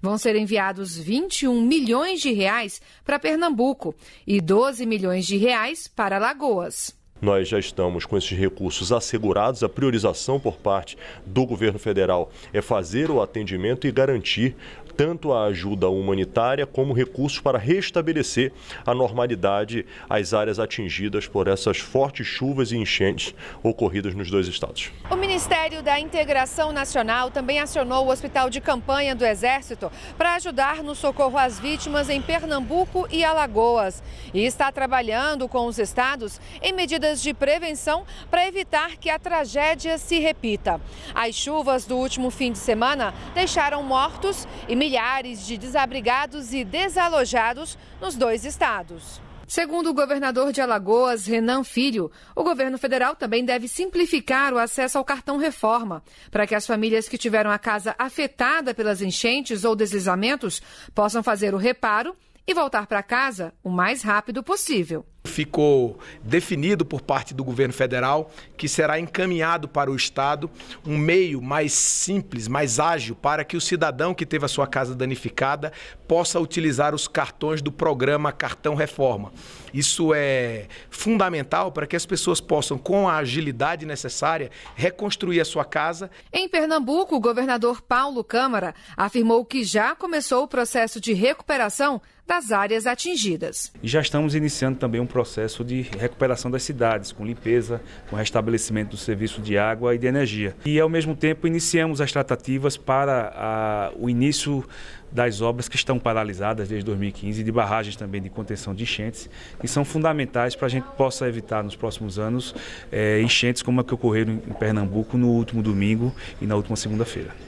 Vão ser enviados 21 milhões de reais para Pernambuco e 12 milhões de reais para Lagoas. Nós já estamos com esses recursos assegurados. A priorização por parte do governo federal é fazer o atendimento e garantir tanto a ajuda humanitária como recursos para restabelecer a normalidade às áreas atingidas por essas fortes chuvas e enchentes ocorridas nos dois estados. O Ministério da Integração Nacional também acionou o Hospital de Campanha do Exército para ajudar no socorro às vítimas em Pernambuco e Alagoas. E está trabalhando com os estados em medidas medidas de prevenção para evitar que a tragédia se repita. As chuvas do último fim de semana deixaram mortos e milhares de desabrigados e desalojados nos dois estados. Segundo o governador de Alagoas, Renan Filho, o governo federal também deve simplificar o acesso ao cartão reforma, para que as famílias que tiveram a casa afetada pelas enchentes ou deslizamentos possam fazer o reparo e voltar para casa o mais rápido possível ficou definido por parte do governo federal que será encaminhado para o Estado um meio mais simples, mais ágil, para que o cidadão que teve a sua casa danificada possa utilizar os cartões do programa Cartão Reforma. Isso é fundamental para que as pessoas possam, com a agilidade necessária, reconstruir a sua casa. Em Pernambuco, o governador Paulo Câmara afirmou que já começou o processo de recuperação das áreas atingidas. E já estamos iniciando também um processo de recuperação das cidades, com limpeza, com restabelecimento do serviço de água e de energia. E, ao mesmo tempo, iniciamos as tratativas para a, o início das obras que estão paralisadas desde 2015, de barragens também de contenção de enchentes, que são fundamentais para a gente possa evitar nos próximos anos é, enchentes como a que ocorreram em Pernambuco no último domingo e na última segunda-feira.